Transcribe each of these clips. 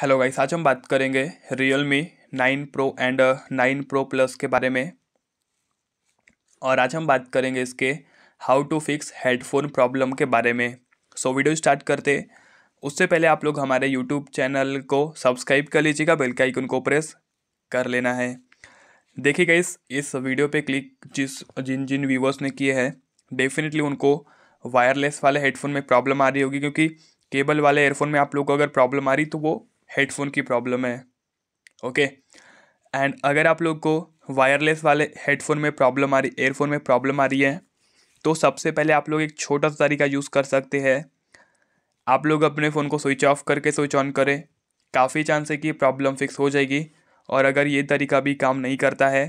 Hello guys आज हम बात करेंगे Realme nine pro and nine pro plus के बारे में और आज हम बात करेंगे इसके how to fix headphone problem के बारे में सो so, वीडियो स्टार्ट करते उससे पहले आप लोग हमारे यूट्यूब चैनल को सब्सक्राइब कर लीजिएगा बेल का आइकन को प्रेस कर लेना है देखिए गाइस इस वीडियो पे क्लिक जिस जिन जिन व्यूवर्स ने किए हैं डेफिनेटली उनको वायरलेस वाले हेडफोन में प्रॉब्लम आ रही होगी क्योंकि केबल वाले एयरफोन में आप लोग को अगर प्रॉब्लम आ रही तो वो हेडफोन की प्रॉब्लम है ओके एंड अगर आप लोग को वायरलेस वाले हेडफोन में प्रॉब्लम आ रही एयरफोन में प्रॉब्लम आ रही है तो सबसे पहले आप लोग एक छोटा सा तरीका यूज़ कर सकते हैं आप लोग अपने फ़ोन को स्विच ऑफ करके स्विच ऑन करें काफ़ी चांस है कि प्रॉब्लम फिक्स हो जाएगी और अगर ये तरीका भी काम नहीं करता है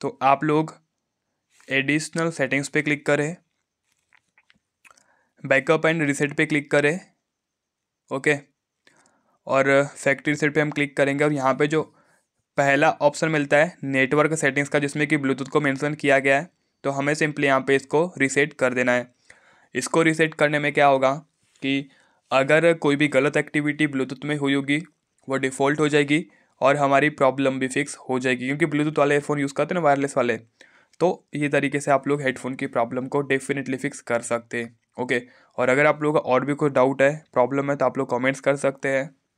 तो आप लोग एडिशनल सेटिंग्स पे क्लिक करें बैकअप एंड रिसेट पे क्लिक करें ओके okay. और फैक्ट्री सेट पे हम क्लिक करेंगे और यहाँ पे जो पहला ऑप्शन मिलता है नेटवर्क सेटिंग्स का जिसमें कि ब्लूटूथ को मेंशन किया गया है तो हमें सिंपली यहाँ पे इसको रीसेट कर देना है इसको रीसेट करने में क्या होगा कि अगर कोई भी गलत एक्टिविटी ब्लूटूथ में हुई होगी वो डिफ़ॉल्ट हो जाएगी और हमारी प्रॉब्लम भी फिक्स हो जाएगी क्योंकि ब्लूटूथ वाले हेडफोन यूज़ करते हैं ना वायरलेस वाले तो ये तरीके से आप लोग हेडफोन की प्रॉब्लम को डेफिनेटली फिक्स कर सकते हैं ओके और अगर आप लोगों का और भी कोई डाउट है प्रॉब्लम है तो आप लोग कमेंट्स कर सकते हैं